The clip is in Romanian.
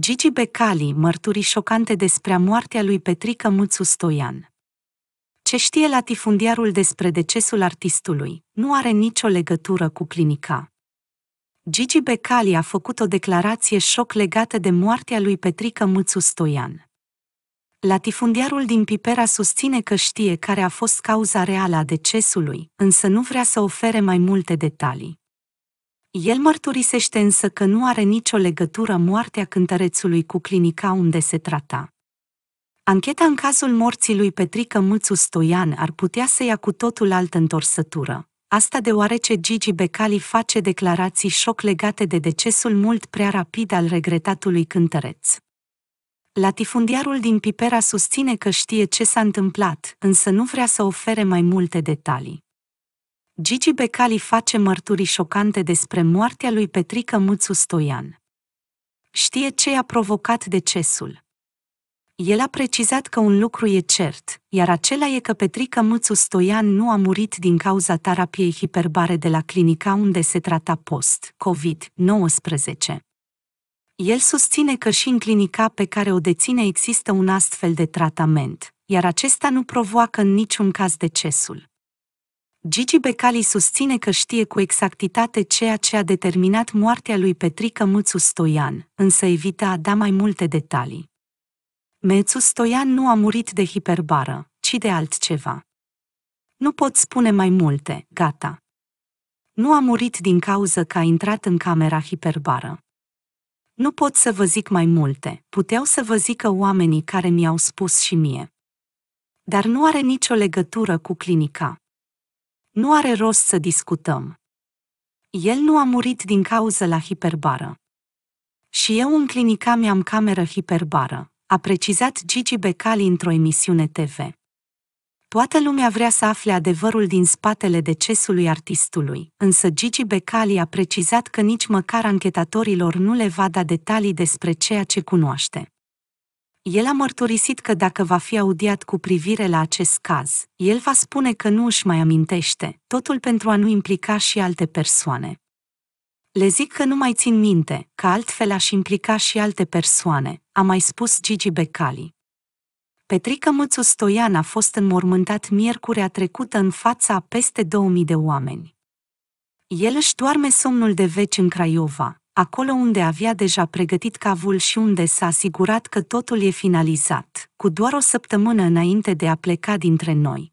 Gigi Becali, mărturii șocante despre moartea lui Petrică Muțu Stoian. Ce știe latifundiarul despre decesul artistului nu are nicio legătură cu clinica. Gigi Becali a făcut o declarație șoc legată de moartea lui Petrică Muțu Stoian. Latifundiarul din Pipera susține că știe care a fost cauza reală a decesului, însă nu vrea să ofere mai multe detalii. El mărturisește însă că nu are nicio legătură moartea cântărețului cu clinica unde se trata. Ancheta în cazul morții lui Petrică Mâțu Stoian ar putea să ia cu totul altă întorsătură. Asta deoarece Gigi Becali face declarații șoc legate de decesul mult prea rapid al regretatului cântăreț. Latifundiarul din Pipera susține că știe ce s-a întâmplat, însă nu vrea să ofere mai multe detalii. Gigi Becali face mărturii șocante despre moartea lui Petrică Mâțu Stoian. Știe ce a provocat decesul. El a precizat că un lucru e cert, iar acela e că Petrică Mâțu Stoian nu a murit din cauza terapiei hiperbare de la clinica unde se trata post-COVID-19. El susține că și în clinica pe care o deține există un astfel de tratament, iar acesta nu provoacă în niciun caz decesul. Gigi Becali susține că știe cu exactitate ceea ce a determinat moartea lui Petrică Mățu Stoian, însă evită a da mai multe detalii. Mețu Stoian nu a murit de hiperbară, ci de altceva. Nu pot spune mai multe, gata. Nu a murit din cauză că a intrat în camera hiperbară. Nu pot să vă zic mai multe, puteau să vă zică oamenii care mi-au spus și mie. Dar nu are nicio legătură cu clinica. Nu are rost să discutăm. El nu a murit din cauză la hiperbară. Și eu în clinica mi-am cameră hiperbară, a precizat Gigi Becali într-o emisiune TV. Toată lumea vrea să afle adevărul din spatele decesului artistului, însă Gigi Becali a precizat că nici măcar anchetatorilor nu le va da detalii despre ceea ce cunoaște. El a mărturisit că dacă va fi audiat cu privire la acest caz, el va spune că nu își mai amintește, totul pentru a nu implica și alte persoane. Le zic că nu mai țin minte, că altfel aș implica și alte persoane, a mai spus Gigi Becali. Petrică Mățu Stoian a fost înmormântat miercurea trecută în fața a peste 2000 de oameni. El își doarme somnul de veci în Craiova, acolo unde avea deja pregătit cavul și unde s-a asigurat că totul e finalizat, cu doar o săptămână înainte de a pleca dintre noi.